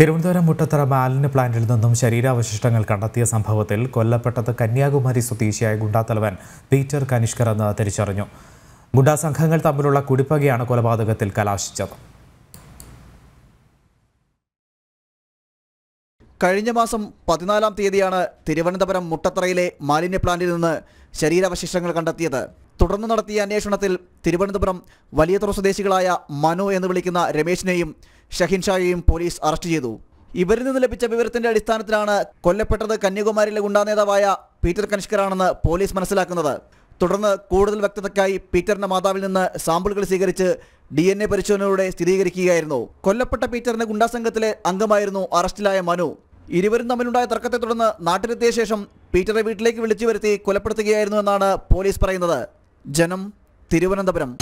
തിരുവനന്തപുരം മുട്ടത്തറ മാലിന്യ പ്ലാന്റിൽ നിന്നും ശരീരാവശിഷ്ടങ്ങൾ കണ്ടെത്തിയ സംഭവത്തിൽ കൊല്ലപ്പെട്ടത് കന്യാകുമാരി സ്വദേശിയായ ഗുണ്ടാത്തലവൻ പീറ്റർ കനിഷ്കർ എന്ന് തിരിച്ചറിഞ്ഞു ഗുണ്ടാ സംഘങ്ങൾ തമ്മിലുള്ള കുടിപ്പകയാണ് കൊലപാതകത്തിൽ കലാശിച്ചത് കഴിഞ്ഞ മാസം പതിനാലാം തീയതിയാണ് തിരുവനന്തപുരം മുട്ടത്തറയിലെ മാലിന്യ പ്ലാന്റിൽ നിന്ന് ശരീരാവശിഷ്ടങ്ങൾ കണ്ടെത്തിയത് തുടർന്ന് നടത്തിയ അന്വേഷണത്തിൽ തിരുവനന്തപുരം വലിയതുറ സ്വദേശികളായ മനു എന്ന് വിളിക്കുന്ന രമേശിനെയും ഷഹിൻഷായെയും പോലീസ് അറസ്റ്റ് ചെയ്തു ഇവരിൽ നിന്ന് ലഭിച്ച വിവരത്തിന്റെ അടിസ്ഥാനത്തിലാണ് കൊല്ലപ്പെട്ടത് കന്യാകുമാരിയിലെ ഗുണ്ടാ നേതാവായ പീറ്റർ കനിഷ്കറാണെന്ന് പോലീസ് മനസ്സിലാക്കുന്നത് തുടർന്ന് കൂടുതൽ വ്യക്തതയ്ക്കായി പീറ്ററിന്റെ മാതാവിൽ നിന്ന് സാമ്പിളുകൾ സ്വീകരിച്ച് ഡി എൻ എ പരിശോധനയിലൂടെ സ്ഥിരീകരിക്കുകയായിരുന്നു കൊല്ലപ്പെട്ട പീറ്ററിന്റെ ഗുണ്ടാ സംഘത്തിലെ അംഗമായിരുന്നു അറസ്റ്റിലായ മനു ഇരുവരും തമ്മിലുണ്ടായ തർക്കത്തെ തുടർന്ന് നാട്ടിലെത്തിയ ശേഷം പീറ്ററെ വീട്ടിലേക്ക് വിളിച്ചു വരുത്തി കൊലപ്പെടുത്തുകയായിരുന്നു എന്നാണ് പോലീസ് പറയുന്നത് ജനം തിരുവനന്തപുരം